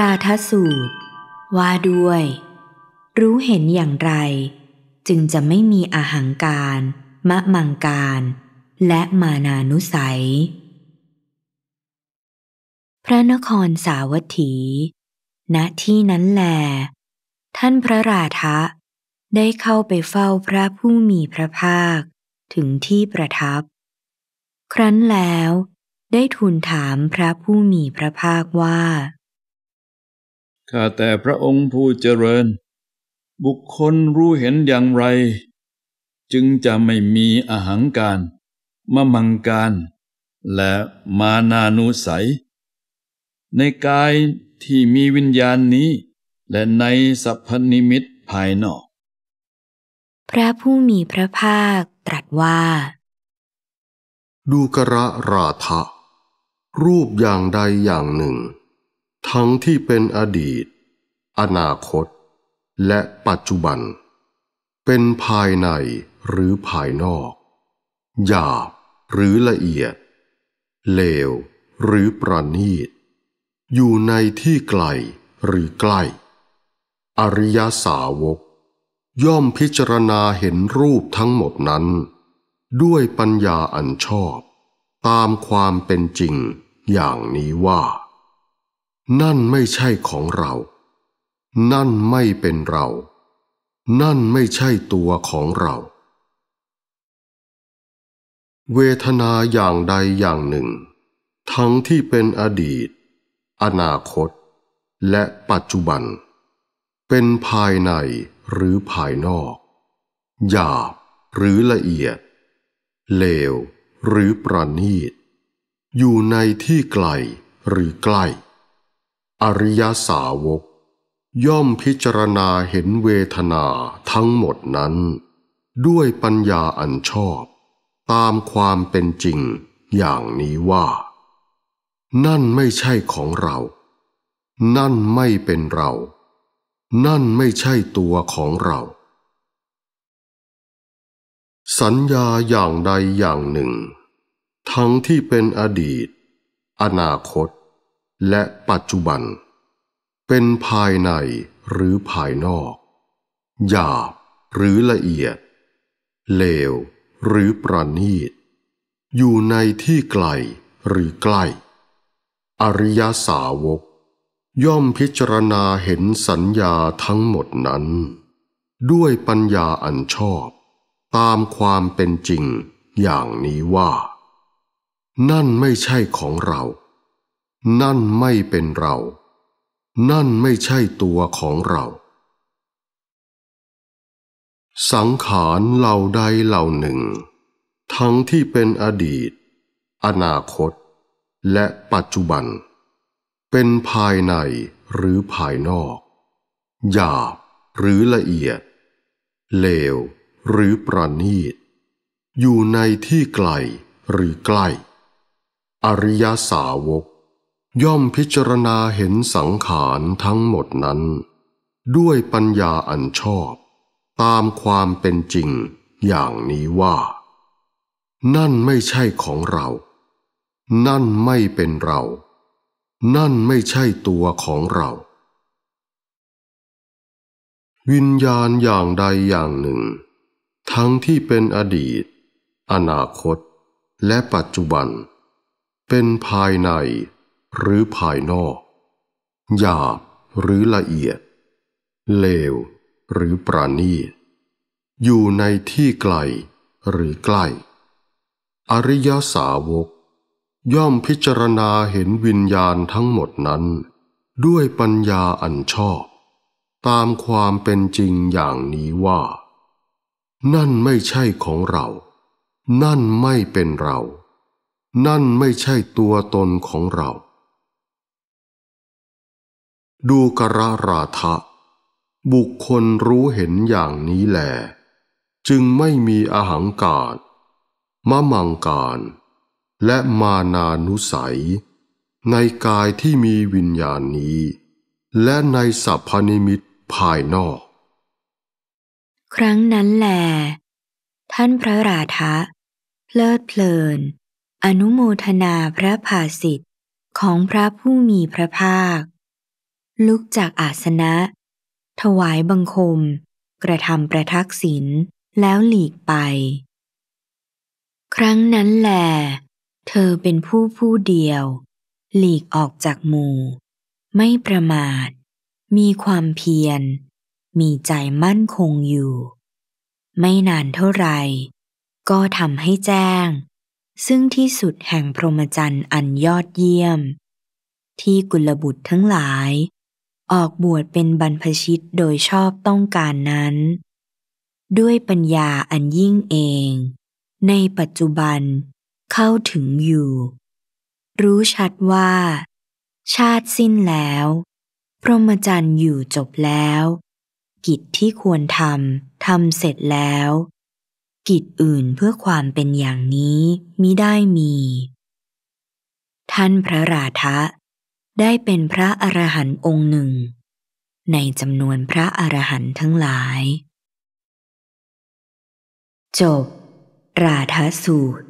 ราทสูตร ว่าด้วย รู้เห็นอย่างไร จึงจะไม่มีอหังการ มะมังการ และมานานุสัย พระนครสาวัตถีณที่นั้นแล ท่านพระราทะ ได้เข้าไปเฝ้าพระผู้มีพระภาคถึงที่ประทับ ครั้นแล้ว ได้ทูลถามพระผู้มีพระภาคว่าข้าแต่พระองค์ผู้เจริญ บุคคลรู้เห็นอย่างไร จึงจะไม่มีอหังการมมังการและมานานุสัย ในกายที่มีวิญญาณนี้ และในสัพพนิมิตภายนอก พระผู้มีพระภาคตรัสว่า ดูกระราธะรูปอย่างใดอย่างหนึ่งทั้งที่เป็นอดีต อนาคต และปัจจุบัน เป็นภายในหรือภายนอก หยาบหรือละเอียด เลวหรือประณีต อยู่ในที่ไกลหรือใกล้ อริยสาวก ย่อมพิจารณาเห็นรูปทั้งหมดนั้น ด้วยปัญญาอันชอบ ตามความเป็นจริงอย่างนี้ว่านั่นไม่ใช่ของเรา นั่นไม่เป็นเรา นั่นไม่ใช่ตัวของเรา เวทนาอย่างใดอย่างหนึ่ง ทั้งที่เป็นอดีต อนาคต และปัจจุบัน เป็นภายในหรือภายนอก หยาบหรือละเอียด เลวหรือประณีต อยู่ในที่ไกลหรือใกล้อริยสาวก ย่อมพิจารณาเห็นเวทนาทั้งหมดนั้น ด้วยปัญญาอันชอบ ตามความเป็นจริงอย่างนี้ว่า นั่นไม่ใช่ของเรา นั่นไม่เป็นเรา นั่นไม่ใช่ตัวของเรา สัญญาอย่างใดอย่างหนึ่ง ทั้งที่เป็นอดีต อนาคตและปัจจุบัน เป็นภายในหรือภายนอก หยาบหรือละเอียดเลวหรือประณีต อยู่ในที่ไกลหรือใกล้ อริยสาวก ย่อมพิจารณาเห็นสัญญาทั้งหมดนั้น ด้วยปัญญาอันชอบ ตามความเป็นจริงอย่างนี้ว่า นั่นไม่ใช่ของเรานั่นไม่เป็นเรา นั่นไม่ใช่ตัวของเรา สังขารเหล่าใดเหล่าหนึ่ง ทั้งที่เป็นอดีต อนาคต และปัจจุบัน เป็นภายในหรือภายนอก หยาบหรือละเอียด เลวหรือประณีตอยู่ในที่ไกลหรือใกล้ อริยสาวกย่อมพิจารณาเห็นสังขารทั้งหมดนั้น ด้วยปัญญาอันชอบ ตามความเป็นจริงอย่างนี้ว่า นั่นไม่ใช่ของเรา นั่นไม่เป็นเรา นั่นไม่ใช่ตัวของเรา วิญญาณอย่างใดอย่างหนึ่ง ทั้งที่เป็นอดีต อนาคต และปัจจุบัน เป็นภายในหรือภายนอกหยาบหรือละเอียด เลวหรือปราณีตอยู่ในที่ไกลหรือใกล้ อริยสาวก ย่อมพิจารณาเห็นวิญญาณทั้งหมดนั้น ด้วยปัญญาอันชอบ ตามความเป็นจริงอย่างนี้ว่า นั่นไม่ใช่ของเรา นั่นไม่เป็นเรา นั่นไม่ใช่ตัวตนของเราดูกระราทะบุคคลรู้เห็นอย่างนี้แหลจึงไม่มีอหังการมะมังการ และมานานุสัย ในกายที่มีวิญญาณนี้ และในสัพพนิมิตภายนอก ครั้งนั้นแหลท่านพระราธะเลิดเพลิน อนุโมทนาพระภาสิทธิ์ของพระผู้มีพระภาคลุกจากอาสนะ ถวายบังคม กระทำประทักษิณแล้วหลีกไป ครั้งนั้นแหลเธอเป็นผู้ผู้เดียว หลีกออกจากหมู่ ไม่ประมาท มีความเพียรมีใจมั่นคงอยู่ ไม่นานเท่าไหร่ก็ทำให้แจ้ง ซึ่งที่สุดแห่งพรหมจรรย์อันยอดเยี่ยม ที่กุลบุตรทั้งหลายออกบวชเป็นบรรพชิตโดยชอบต้องการนั้น ด้วยปัญญาอันยิ่งเอง ในปัจจุบันเข้าถึงอยู่ รู้ชัดว่า ชาติสิ้นแล้ว พรหมจรรย์อยู่จบแล้ว กิจที่ควรทำทำเสร็จแล้ว กิจอื่นเพื่อความเป็นอย่างนี้มิได้มี ท่านพระราธะได้เป็นพระอรหันต์องค์หนึ่ง ในจำนวนพระอรหันต์ทั้งหลาย จบ ราธสูตร